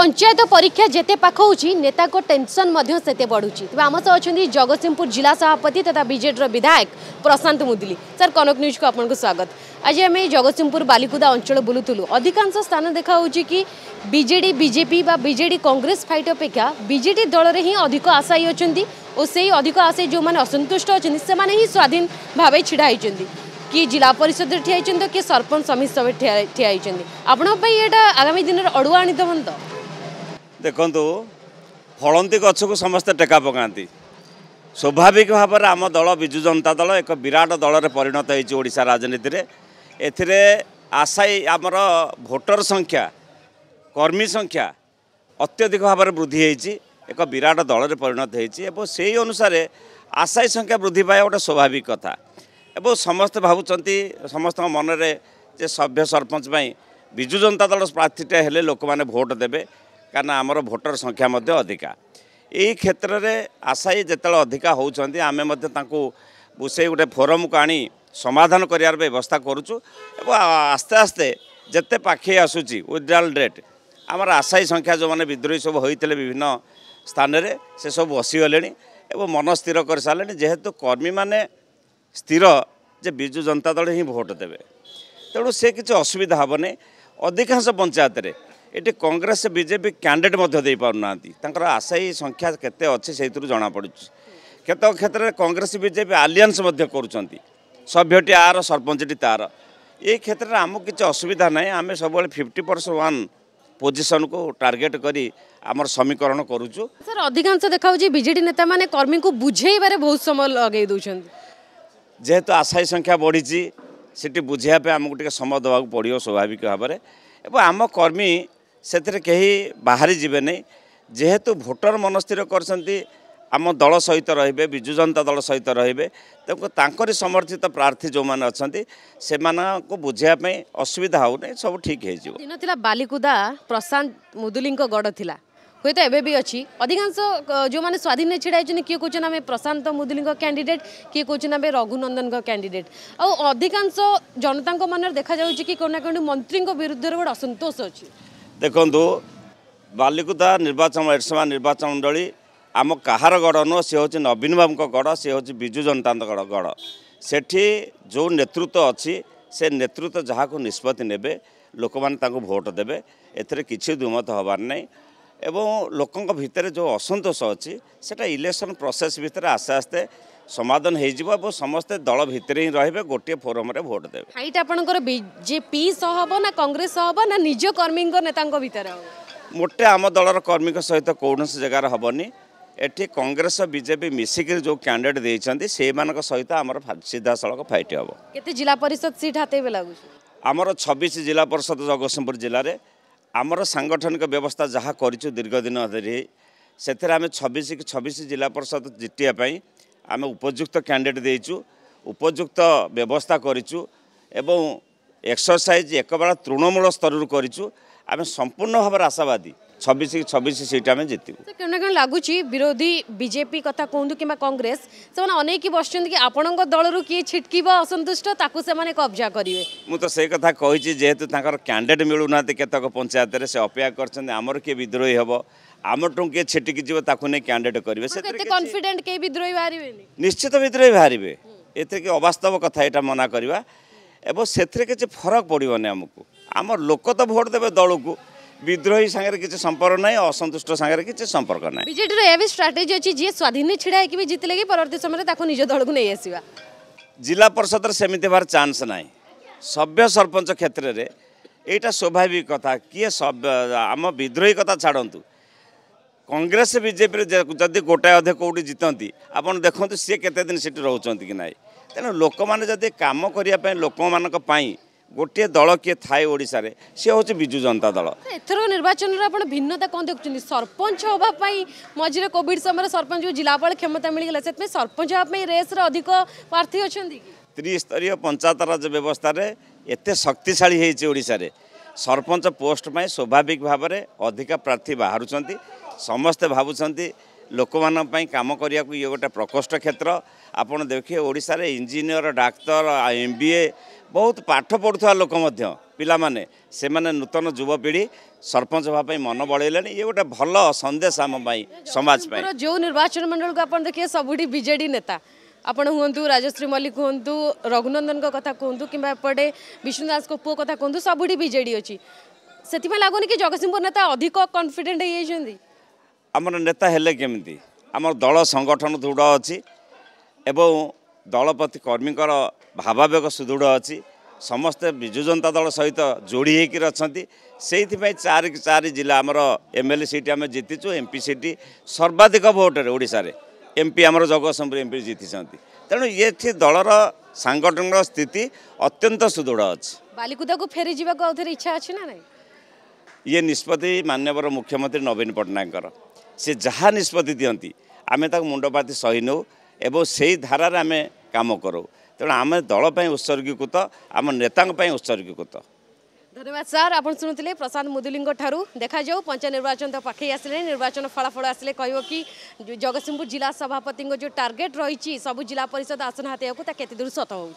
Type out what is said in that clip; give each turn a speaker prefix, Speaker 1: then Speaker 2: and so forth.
Speaker 1: पंचायत तो परीक्षा जिते पाख होता टेनसन से बढ़ुच्छी तेज आम सह अच्छा जगत सिंहपुर जिला सभापति तथा विजेडर विधायक प्रशांत मुदुली सर कनक न्यूज को आपको स्वागत आज आम जगत सिंहपुर बालिकुदा अंचल बुलूल अधिकांश स्थान देखा कि बजे बजेपी विजे कंग्रेस फाइट अपेक्षा विजे दल रे अधिक आशायी अच्छा और से अधिक आशायी जो मैंने असंतुष्ट अच्छा से स्वाधीन भाव ढड़ा होती कि जिला परिषद ठिया किए सरपंच समिति सब ठिया आपण यहाँ आगामी दिन में अड़ुआ आनी दबन तो
Speaker 2: ଦେଖନ୍ତୁ ଫଳନ୍ତି ଗଛକୁ ସମସ୍ତେ ଟେକା ପକାନ୍ତି ସ୍ୱାଭାବିକ ଭାବରେ ଆମ ଦଳ ବିଜୁ ଜନତା ଦଳ ଏକ ବିରାଟ ଦଳରେ ପରିଣତ ହୋଇଛି ଓଡ଼ିଶା ରାଜନୀତିରେ ଏଥିରେ ଆଶାୟୀ ଆମର ଭୋଟର ସଂଖ୍ୟା କର୍ମୀ ସଂଖ୍ୟା ଅତ୍ୟଧିକ ଭାବରେ ବୃଦ୍ଧି ହୋଇଛି ଏକ ବିରାଟ ଦଳରେ ପରିଣତ ହୋଇଛି ଏବଂ ସେହି ଅନୁସାରେ ଆଶାୟୀ ସଂଖ୍ୟା ବୃଦ୍ଧି ପାଇବା ଗୋଟେ ସ୍ୱାଭାବିକ କଥା ଏବଂ ସମସ୍ତେ ଭାବୁଛନ୍ତି ସମସ୍ତଙ୍କ ମନରେ ଯେ ସଭ୍ୟ ସରପଞ୍ଚ ପାଇଁ ବିଜୁ ଜନତା ଦଳ ପ୍ରାର୍ଥୀଟା ହେଲେ ଲୋକମାନେ ଭୋଟ୍ ଦେବେ କାରଣ ଆମର ଭୋଟର ସଂଖ୍ୟା ମଧ୍ୟ ଅଧିକା ଏହି କ୍ଷେତ୍ରରେ ଆଶାୟୀ ଯେତେବେଳେ ଅଧିକା ହେଉଛନ୍ତି ଆମେ ମଧ୍ୟ ତାଙ୍କୁ ବୁଝେଇ ଗୋଟେ ଫୋରମକୁ ଆଣି ସମାଧାନ କରିବାର ବ୍ୟବସ୍ଥା କରୁଛୁ ଏବଂ ଆସ୍ତେ ଆସ୍ତେ ଯେତେ ପାଖେଇ ଆସୁଛି ୱିଥଡ୍ରାଲ୍ ଡେଟ୍ ଆମର ଆଶାୟୀ ସଂଖ୍ୟା ଯେଉଁମାନେ ବିଦ୍ରୋହୀ ସବୁ ହୋଇଥିଲେ ବିଭିନ୍ନ ସ୍ଥାନରେ ସେସବୁ ବସିଗଲେଣି ଏବଂ ମନ ସ୍ଥିର କରିସାରିଲେଣି ଯେହେତୁ କର୍ମୀମାନେ ସ୍ଥିର ଯେ ବିଜୁ ଜନତା ଦଳ ହିଁ ଭୋଟ୍ ଦେବେ ତେଣୁ ସେ କିଛି ଅସୁବିଧା ହେବନି ଅଧିକାଂଶ ପଞ୍ଚାୟତରେ ଏଠି କଂଗ୍ରେସ ବିଜେପି କ୍ୟାଣ୍ଡିଡେଟ୍ ମଧ୍ୟ ଦେଇପାରୁନାହାନ୍ତି ତାଙ୍କର ଆଶାୟୀ ସଂଖ୍ୟା କେତେ ଅଛି ସେଇଥିରୁ ଜଣାପଡ଼ୁଛି କେତେକ କ୍ଷେତ୍ରରେ କଂଗ୍ରେସ ବିଜେପି ଆଲିଆନ୍ସ ମଧ୍ୟ କରୁଛନ୍ତି ସଭ୍ୟଟି ଆର ସରପଞ୍ଚଟି ତାର ଏ କ୍ଷେତ୍ରରେ ଆମକୁ କିଛି ଅସୁବିଧା ନାହିଁ ଆମେ ସବୁବେଳେ ଫିଫ୍ଟି ପରସେଣ୍ଟ ୱାନ୍ ପୋଜିସନକୁ ଟାର୍ଗେଟ୍ କରି ଆମର ସମୀକରଣ କରୁଛୁ
Speaker 1: ସାର୍ ଅଧିକାଂଶ ଦେଖାଉଛି ବିଜେଡ଼ି ନେତାମାନେ କର୍ମୀଙ୍କୁ ବୁଝେଇବାରେ ବହୁତ ସମୟ ଲଗାଇ ଦେଉଛନ୍ତି
Speaker 2: ଯେହେତୁ ଆଶାୟୀ ସଂଖ୍ୟା ବଢ଼ିଛି ସେଠି ବୁଝେଇବା ପାଇଁ ଆମକୁ ଟିକେ ସମୟ ଦେବାକୁ ପଡ଼ିବ ସ୍ୱାଭାବିକ ଭାବରେ ଏବଂ ଆମ କର୍ମୀ ସେଥିରେ କେହି ବାହାରି ଯିବେନି ଯେହେତୁ ଭୋଟର ମନସ୍ଥିର କରିଛନ୍ତି ଆମ ଦଳ ସହିତ ରହିବେ ବିଜୁ ଜନତା ଦଳ ସହିତ ରହିବେ ତେଣୁ ତାଙ୍କରି ସମର୍ଥିତ ପ୍ରାର୍ଥୀ ଯେଉଁମାନେ ଅଛନ୍ତି ସେମାନଙ୍କୁ ବୁଝିବା ପାଇଁ ଅସୁବିଧା ହେଉନି ସବୁ ଠିକ୍ ହେଇଯିବ
Speaker 1: ଦିନ ଥିଲା ବାଲିକୁଦା ପ୍ରଶାନ୍ତ ମୁଦୁଲିଙ୍କ ଗଡ଼ ଥିଲା ହୁଏତ ଏବେ ବି ଅଛି ଅଧିକାଂଶ ଯେଉଁମାନେ ସ୍ୱାଧୀନରେ ଛିଡ଼ା ହେଇଛନ୍ତି କିଏ କହୁଛନ୍ତି ଆମେ ପ୍ରଶାନ୍ତ ମୁଦୁଲିଙ୍କ କ୍ୟାଣ୍ଡିଡେଟ୍ କିଏ କହୁଛନ୍ତି ଆମେ ରଘୁନନ୍ଦନଙ୍କ କ୍ୟାଣ୍ଡିଡେଟ୍ ଆଉ ଅଧିକାଂଶ ଜନତାଙ୍କ ମନରେ ଦେଖାଯାଉଛି କି କେଉଁ ନା କେଉଁଠି ମନ୍ତ୍ରୀଙ୍କ ବିରୁଦ୍ଧରେ ଗୋଟେ ଅସନ୍ତୋଷ ଅଛି
Speaker 2: ଦେଖନ୍ତୁ ବାଲିକୁଦା ନିର୍ବାଚନ ଏରସମା ନିର୍ବାଚନ ମଣ୍ଡଳୀ ଆମ କାହାର ଗଡ଼ ନୁହଁ ସେ ହେଉଛି ନବୀନ ବାବୁଙ୍କ ଗଡ଼ ସେ ହେଉଛି ବିଜୁ ଜନତାଙ୍କ ଗଡ଼ ସେଠି ଯେଉଁ ନେତୃତ୍ୱ ଅଛି ସେ ନେତୃତ୍ୱ ଯାହାକୁ ନିଷ୍ପତ୍ତି ନେବେ ଲୋକମାନେ ତାଙ୍କୁ ଭୋଟ ଦେବେ ଏଥିରେ କିଛି ଦୁମତ ହେବାର ନାହିଁ ଏବଂ ଲୋକଙ୍କ ଭିତରେ ଯେଉଁ ଅସନ୍ତୋଷ ଅଛି ସେଇଟା ଇଲେକ୍ସନ୍ ପ୍ରୋସେସ୍ ଭିତରେ ଆସ୍ତେ ଆସ୍ତେ ସମାଧାନ ହେଇଯିବ ଏବଂ ସମସ୍ତେ ଦଳ ଭିତରେ ହିଁ ରହିବେ ଗୋଟିଏ ଫୋରମରେ ଭୋଟ ଦେବେ
Speaker 1: ଫାଇଟ୍ ଆପଣଙ୍କର ବିଜେପି ସହ ହବ ନା କଂଗ୍ରେସ ସହ ହବ ନା ନିଜ କର୍ମୀଙ୍କ ନେତାଙ୍କ ଭିତରେ ହବ
Speaker 2: ମୋଟେ ଆମ ଦଳର କର୍ମୀଙ୍କ ସହିତ କୌଣସି ଜାଗାରେ ହବନି ଏଠି କଂଗ୍ରେସ ବିଜେପି ମିଶିକିରି ଯେଉଁ କ୍ୟାଣ୍ଡିଡେଟ୍ ଦେଇଛନ୍ତି ସେଇମାନଙ୍କ ସହିତ ଆମର ସିଧାସଳଖ ଫାଇଟ୍ ହବ
Speaker 1: କେତେ ଜିଲ୍ଲା ପରିଷଦ ସିଟ୍ ହାତେଇବେ ଲାଗୁଛି
Speaker 2: ଆମର ଛବିଶ ଜିଲ୍ଲା ପରିଷଦ ଜଗତସିଂହପୁର ଜିଲ୍ଲାରେ ଆମର ସାଂଗଠନିକ ବ୍ୟବସ୍ଥା ଯାହା କରିଛୁ ଦୀର୍ଘ ଦିନ ଧରି ସେଥିରେ ଆମେ ଛବିଶ କି ଛବିଶ ଜିଲ୍ଲା ପରିଷଦ ଜିତିବା ପାଇଁ ଆମେ ଉପଯୁକ୍ତ କ୍ୟାଣ୍ଡିଡେଟ୍ ଦେଇଛୁ ଉପଯୁକ୍ତ ବ୍ୟବସ୍ଥା କରିଛୁ ଏବଂ ଏକ୍ସରସାଇଜ୍ ଏକବେଳା ତୃଣମୂଳ ସ୍ତରରୁ କରିଛୁ ଆମେ ସମ୍ପୂର୍ଣ୍ଣ ଭାବରେ ଆଶାବାଦୀ ଛବିଶ ଛବିଶ ସିଟ୍ ଆମେ ଜିତିବୁ
Speaker 1: କେଉଁ ନା କେଉଁ ଲାଗୁଛି ବିରୋଧୀ ବିଜେପି କଥା କୁହନ୍ତୁ କିମ୍ବା କଂଗ୍ରେସ ସେମାନେ ଅନେଇକି ବସିଛନ୍ତି କି ଆପଣଙ୍କ ଦଳରୁ କିଏ ଛିଟକିବ ଅସନ୍ତୁଷ୍ଟ ତାକୁ ସେମାନେ କବ୍ଜା କରିବେ
Speaker 2: ମୁଁ ତ ସେ କଥା କହିଛି ଯେହେତୁ ତାଙ୍କର କ୍ୟାଣ୍ଡିଡେଟ୍ ମିଳୁନାହାନ୍ତି କେତେକ ପଞ୍ଚାୟତରେ ସେ ଅପେକ୍ଷା କରିଛନ୍ତି ଆମର କିଏ ବିଦ୍ରୋହୀ ହେବ ଆମଠୁ କିଏ ଛିଟିକି ଯିବ ତାକୁ ନେଇ କ୍ୟାଣ୍ଡିଡେଟ୍ କରିବେ
Speaker 1: ସେଥିରେ କନଫିଡେଣ୍ଟ କେହି ବିଦ୍ରୋହୀ ବାହାରିବେନି
Speaker 2: ନିଶ୍ଚିତ ବିଦ୍ରୋହୀ ବାହାରିବେ ଏଥିରେ କି ଅବାସ୍ତବ କଥା ଏଇଟା ମନା କରିବା ଏବଂ ସେଥିରେ କିଛି ଫରକ ପଡ଼ିବନି ଆମକୁ ଆମର ଲୋକ ତ ଭୋଟ୍ ଦେବେ ଦଳକୁ ବିଦ୍ରୋହୀ ସାଙ୍ଗରେ କିଛି ସମ୍ପର୍କ ନାହିଁ ଅସନ୍ତୁଷ୍ଟ ସାଙ୍ଗରେ କିଛି ସମ୍ପର୍କ ନାହିଁ
Speaker 1: ବିଜେଡ଼ିର ଏବେ ଷ୍ଟ୍ରାଟେଜି ଅଛି ଯିଏ ସ୍ୱାଧୀନ ଛିଡ଼ା ହେଇକି ବି ଜିତିଲେ କି ପରବର୍ତ୍ତୀ ସମୟରେ ତାକୁ ନିଜ ଦଳକୁ ନେଇ ଆସିବା
Speaker 2: ଜିଲ୍ଲା ପରିଷଦରେ ସେମିତି ହେବାର ଚାନ୍ସ ନାହିଁ ସଭ୍ୟ ସରପଞ୍ଚ କ୍ଷେତ୍ରରେ ଏଇଟା ସ୍ୱାଭାବିକ କଥା କିଏ ଆମ ବିଦ୍ରୋହୀ କଥା ଛାଡ଼ନ୍ତୁ କଂଗ୍ରେସ ବିଜେପିରେ ଯଦି ଗୋଟାଏ ଅଧେ କେଉଁଠି ଜିତନ୍ତି ଆପଣ ଦେଖନ୍ତୁ ସିଏ କେତେ ଦିନ ସେଠି ରହୁଛନ୍ତି କି ନାହିଁ ତେଣୁ ଲୋକମାନେ ଯଦି କାମ କରିବା ପାଇଁ ଲୋକମାନଙ୍କ ପାଇଁ गोटे दल कि थाए ओडाले सि हौ विजु जनता दल
Speaker 1: ए निर्वाचन आिन्नता कन् देख्छ सरपञ्च हो मोभिड समय जिलापाल क्षमता मिगलास अधिक प्रार्थी अहिले
Speaker 2: त्रिस्तरीय पञ्चातराज व्यवस्थित एक् सरपंच पोस्ट पोस्टप स्वाभाविक भावर अधिक प्रार्थी बाहुन्छ समस्ते भान् ଲୋକମାନଙ୍କ ପାଇଁ କାମ କରିବାକୁ ଇଏ ଗୋଟେ ପ୍ରକୋଷ୍ଠ କ୍ଷେତ୍ର ଆପଣ ଦେଖିବେ ଓଡ଼ିଶାରେ ଇଞ୍ଜିନିୟର ଡାକ୍ତର ଏମ୍ ବି ଏ ବହୁତ ପାଠ ପଢ଼ୁଥିବା ଲୋକ ମଧ୍ୟ ପିଲାମାନେ ସେମାନେ ନୂତନ ଯୁବପିଢ଼ି ସରପଞ୍ଚ ହେବା ପାଇଁ ମନ ବଳେଇଲେଣି ଇଏ ଗୋଟେ ଭଲ ସନ୍ଦେଶ ଆମ ପାଇଁ ସମାଜ ପାଇଁ
Speaker 1: ଯେଉଁ ନିର୍ବାଚନ ମଣ୍ଡଳକୁ ଆପଣ ଦେଖିବେ ସବୁଠି ବିଜେଡ଼ି ନେତା ଆପଣ ହୁଅନ୍ତୁ ରାଜଶ୍ରୀ ମଲ୍ଲିକ ହୁଅନ୍ତୁ ରଘୁନନ୍ଦନଙ୍କ କଥା କୁହନ୍ତୁ କିମ୍ବା ଏପଟେ ବିଷ୍ଣୁ ଦାସଙ୍କ ପୁଅ କଥା କୁହନ୍ତୁ ସବୁଠି ବିଜେଡ଼ି ଅଛି ସେଥିପାଇଁ ଲାଗୁନି କି ଜଗତସିଂହପୁର ନେତା ଅଧିକ କନଫିଡେଣ୍ଟ ହେଇଯାଇଛନ୍ତି
Speaker 2: ଆମର ନେତା ହେଲେ କେମିତି ଆମର ଦଳ ସଂଗଠନ ଦୃଢ଼ ଅଛି ଏବଂ ଦଳପତି କର୍ମୀଙ୍କର ଭାବାବେଗ ସୁଦୃଢ଼ ଅଛି ସମସ୍ତେ ବିଜୁ ଜନତା ଦଳ ସହିତ ଯୋଡ଼ି ହେଇକିରି ଅଛନ୍ତି ସେଇଥିପାଇଁ ଚାରି ଚାରି ଜିଲ୍ଲା ଆମର ଏମ୍ ଏଲ୍ ଏ ସିଟ୍ ଆମେ ଜିତିଛୁ ଏମ୍ ପି ସିଟ୍ ସର୍ବାଧିକ ଭୋଟରେ ଓଡ଼ିଶାରେ ଏମ୍ ପି ଆମର ଜଗତସିଂହପୁର ଏମ୍ ପି ଜିତିଛନ୍ତି ତେଣୁ ଏଠି ଦଳର ସାଙ୍ଗଠନିକ ସ୍ଥିତି ଅତ୍ୟନ୍ତ ସୁଦୃଢ଼ ଅଛି
Speaker 1: ବାଲିକୁଦାକୁ ଫେରିଯିବାକୁ ଆଉଥରେ ଇଚ୍ଛା ଅଛି ନା ନାହିଁ
Speaker 2: ये निष्पत्ति मान्यवर मुख्यमंत्री नवीन पट्टनायक सि जहाँ निष्पत्ति एवं दिन त मुड पालप उत्सर्गीकृत आम नेताप उत्सर्गीकृत
Speaker 1: धन्यवाद सर सार आउनु प्रशान्त मुदुली देखा जाऊ पंचायत निर्वाचन त पाइ आसि निर्वाचन फलाफल आसि कि जगतसिंहपुर जिल्ला सभापतिको जो टार्गेट रहि सब जिला परिषद आसन हाते तेती दूर सत हौ